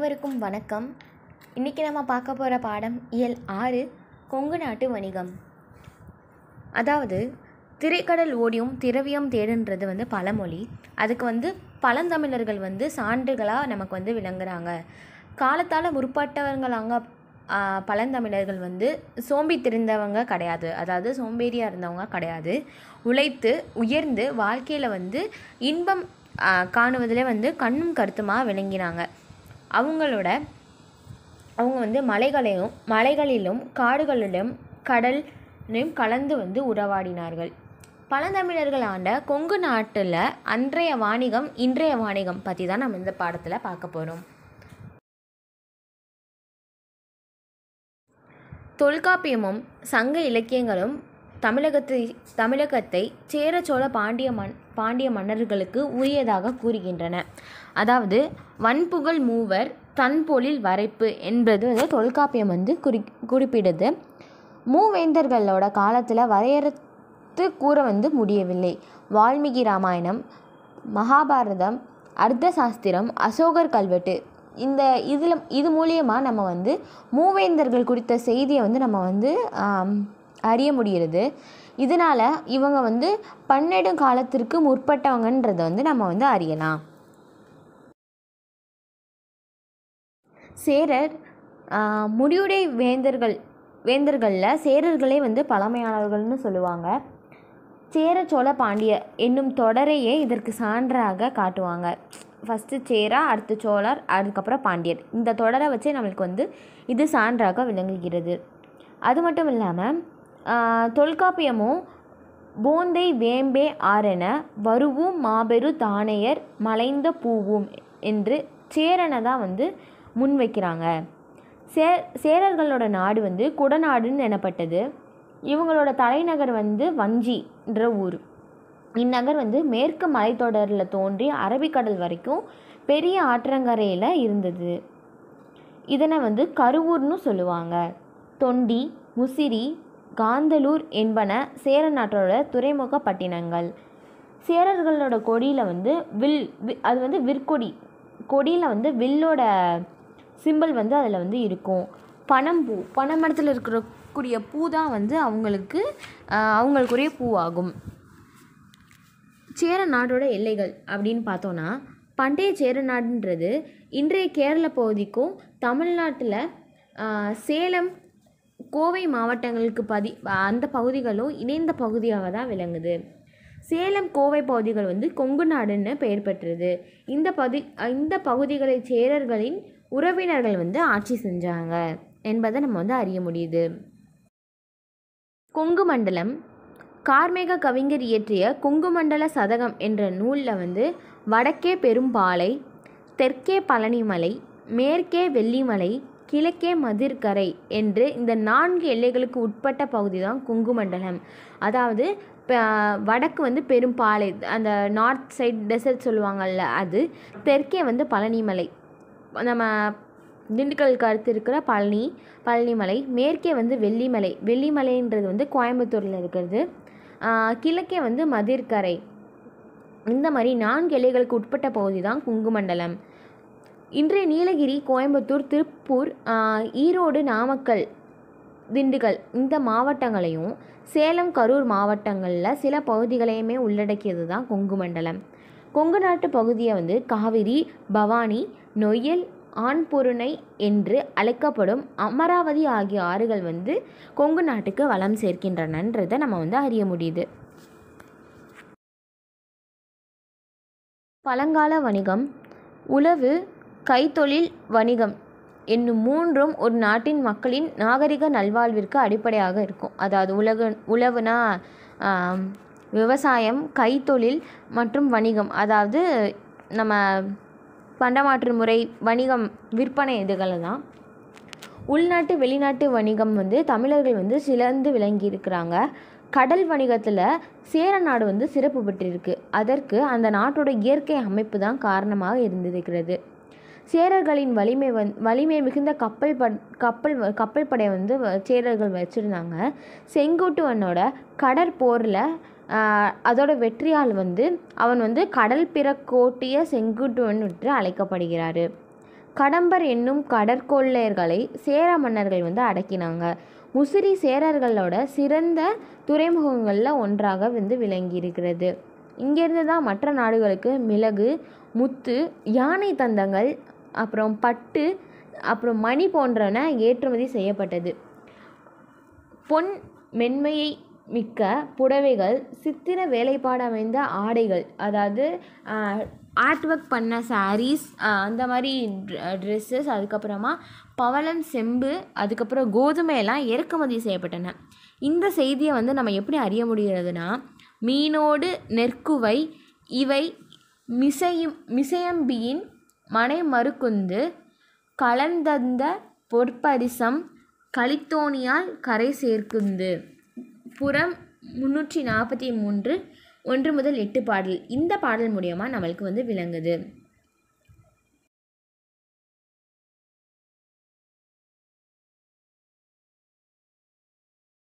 அனைவருக்கும் வணக்கம் இன்றைக்கி நம்ம பார்க்க போகிற பாடம் இயல் ஆறு கொங்கு நாட்டு வணிகம் அதாவது திரைக்கடல் ஓடியும் திரவியம் தேடுன்றது வந்து பழமொழி அதுக்கு வந்து பழந்தமிழர்கள் வந்து சான்றுகளாக நமக்கு வந்து விளங்குறாங்க காலத்தால் முற்பட்டவர்களாங்க பழந்தமிழர்கள் வந்து சோம்பி திருந்தவங்க கிடையாது அதாவது சோம்பேறியாக இருந்தவங்க கிடையாது உழைத்து உயர்ந்து வாழ்க்கையில் வந்து இன்பம் காணுவதிலே வந்து கண்ணும் கருத்துமாக விளங்கினாங்க அவங்களோட அவங்க வந்து மலைகளையும் மலைகளிலும் காடுகளிலும் கடலையும் கலந்து வந்து உறவாடினார்கள் பழந்தமிழர்கள் ஆண்ட கொங்கு நாட்டில் அன்றைய வாணிகம் இன்றைய வாணிகம் பற்றி தான் நம்ம இந்த பாடத்தில் பார்க்க போகிறோம் தொல்காப்பியமும் சங்க இலக்கியங்களும் தமிழகத்தை தமிழகத்தை சேர சோழ பாண்டிய மன் பாண்டிய மன்னர்களுக்கு உரியதாக கூறுகின்றன அதாவது வன்புகழ் மூவர் தன்பொழில் வரைப்பு என்பது வந்து தொல்காப்பியம் வந்து குறி குறிப்பிடுது மூவேந்தர்களோட காலத்தில் வரையறுத்து கூற வந்து முடியவில்லை வால்மீகி ராமாயணம் மகாபாரதம் அர்த்த சாஸ்திரம் அசோகர் கல்வெட்டு இந்த இதில் இது மூலியமாக நம்ம வந்து மூவேந்தர்கள் குறித்த செய்தியை வந்து நம்ம வந்து அறிய முடிகிறது இதனால் இவங்க வந்து பன்னெடும் காலத்திற்கு முற்பட்டவங்கன்றதை வந்து நம்ம வந்து அறியலாம் சேரர் முடியுடை வேந்தர்கள் வேந்தர்களில் சேரர்களே வந்து பழமையானவர்கள்னு சொல்லுவாங்க சேர சோழ பாண்டிய என்னும் தொடரையே இதற்கு சான்றாக காட்டுவாங்க ஃபஸ்ட்டு சேரா அடுத்து சோழர் அதுக்கப்புறம் பாண்டியர் இந்த தொடரை வச்சு நம்மளுக்கு வந்து இது சான்றாக விளங்குகிறது அது மட்டும் இல்லாமல் தொல்காப்பியமும் போந்தை வேம்பே ஆரென வருவும் மாபெரு தானையர் மலைந்த பூவும் என்று சேரனை தான் வந்து முன் வைக்கிறாங்க சே சேரர்களோட நாடு வந்து குடநாடுன்னு எனப்பட்டது இவங்களோட தலைநகர் வந்து வஞ்சின்ற ஊர் இந்நகர் வந்து மேற்கு மலைத்தொடரில் தோன்றி அரபிக்கடல் வரைக்கும் பெரிய ஆற்றங்கரையில் இருந்தது இதனை வந்து கருவூர்னு சொல்லுவாங்க தொண்டி முசிறி காந்தலூர் என்பன சேர நாட்டோட துறைமுக பட்டினங்கள் சேரர்களோட கொடியில் வந்து வில் அது வந்து விற்கொடி கொடியில் வந்து வில்லோட சிம்பிள் வந்து அதில் வந்து இருக்கும் பனம்பூ பனைமரத்தில் இருக்கக்கூடிய பூ தான் வந்து அவங்களுக்கு அவங்களுக்குரிய பூவாகும் சேர நாடோட எல்லைகள் அப்படின்னு பார்த்தோன்னா பண்டைய சேர நாடுன்றது இன்றைய கேரள பகுதிக்கும் தமிழ்நாட்டில் சேலம் கோவை மாவட்டங்களுக்கு பதி அந்த பகுதிகளும் இணைந்த பகுதியாக தான் விளங்குது சேலம் கோவை பகுதிகள் வந்து கொங்கு நாடுன்னு பெயர் பெற்றது இந்த பதி இந்த பகுதிகளை சேரர்களின் உறவினர்கள் வந்து ஆட்சி செஞ்சாங்க என்பதை நம்ம வந்து அறிய முடியுது கொங்கு மண்டலம் கார்மேக கவிஞர் இயற்றிய கொங்கு மண்டல சதகம் என்ற நூலில் வந்து வடக்கே பெரும்பாலை தெற்கே பழனிமலை மேற்கே வெள்ளிமலை கிழக்கே மதிர்கரை என்று இந்த நான்கு எல்லைகளுக்கு உட்பட்ட பகுதி தான் குங்குமண்டலம் அதாவது வடக்கு வந்து பெரும்பாலை அந்த நார்த் சைட் டெசர்ட் சொல்லுவாங்கள்ல அது தெற்கே வந்து பழனிமலை நம்ம திண்டுக்கல் கருத்து இருக்கிற பழனி பழனிமலை மேற்கே வந்து வெள்ளிமலை வெள்ளிமலைன்றது வந்து கோயம்புத்தூரில் இருக்கிறது கிழக்கே வந்து மதிர்கரை இந்த மாதிரி நான்கு எல்லைகளுக்கு உட்பட்ட பகுதி தான் குங்குமண்டலம் இன்றைய நீலகிரி கோயம்புத்தூர் திருப்பூர் ஈரோடு நாமக்கல் திண்டுக்கல் இந்த மாவட்டங்களையும் சேலம் கரூர் மாவட்டங்களில் சில பகுதிகளையுமே உள்ளடக்கியது தான் கொங்கு மண்டலம் கொங்கு நாட்டு பகுதியை வந்து காவிரி பவானி நொய்யல் ஆண்பொருணை என்று அழைக்கப்படும் அமராவதி ஆகிய ஆறுகள் வந்து கொங்கு நாட்டுக்கு வளம் சேர்க்கின்றனன்றதை நம்ம வந்து அறிய முடியுது பழங்கால வணிகம் உழவு கைத்தொழில் வணிகம் என்னும் மூன்றும் ஒரு நாட்டின் மக்களின் நாகரிக நல்வாழ்விற்கு அடிப்படையாக இருக்கும் அதாவது உலக உழவுனா விவசாயம் கைத்தொழில் மற்றும் வணிகம் அதாவது நம்ம பண்டமாற்று முறை வணிகம் விற்பனை இதுகளை தான் உள்நாட்டு வெளிநாட்டு வணிகம் வந்து தமிழர்கள் வந்து சிலர்ந்து விளங்கி இருக்கிறாங்க கடல் வணிகத்தில் சேர நாடு வந்து சிறப்பு பெற்றிருக்கு அதற்கு அந்த நாட்டோட இயற்கை அமைப்பு தான் காரணமாக இருந்திருக்கிறது சேரர்களின் வலிமை வந் வலிமை மிகுந்த கப்பல் ப கப்பல் கப்பல் படை வந்து சேரர்கள் வச்சுருந்தாங்க செங்குட்டுவனோட கடற்போரில் அதோட வெற்றியால் வந்து அவன் வந்து கடல் பிற கோட்டிய செங்குட்டுவன் என்று அழைக்கப்படுகிறார் கடம்பர் என்னும் கடற்கொள்ளையர்களை சேர மன்னர்கள் வந்து அடக்கினாங்க முசிறி சேரர்களோட சிறந்த துறைமுகங்களில் ஒன்றாக வந்து விளங்கி இருக்கிறது இங்கேருந்து தான் மற்ற நாடுகளுக்கு மிளகு முத்து யானை தந்தங்கள் அப்புறம் பட்டு அப்புறம் மணி போன்றன ஏற்றுமதி செய்யப்பட்டது பொன் மென்மையை மிக்க புடவைகள் சித்திர வேலைப்பாடு அமைந்த ஆடைகள் அதாவது ஆர்ட் ஒர்க் பண்ண சாரீஸ் அந்த மாதிரி ட்ரெஸ்ஸஸ் அதுக்கப்புறமா பவளம் செம்பு அதுக்கப்புறம் கோதுமையெல்லாம் இறக்குமதி செய்யப்பட்டன இந்த செய்தியை வந்து நம்ம எப்படி அறிய முடிகிறதுனா மீனோடு நெற்குவை இவை மிசையும் மிசையம்பியின் மனை மறுக்குந்து கலந்தந்த பொற்பரிசம் கலித்தோனியால் கரை சேர்க்குந்து புறம் முன்னூற்றி நாற்பத்தி மூன்று ஒன்று முதல் எட்டு பாடல் இந்த பாடல் மூலியமாக நம்மளுக்கு வந்து விளங்குது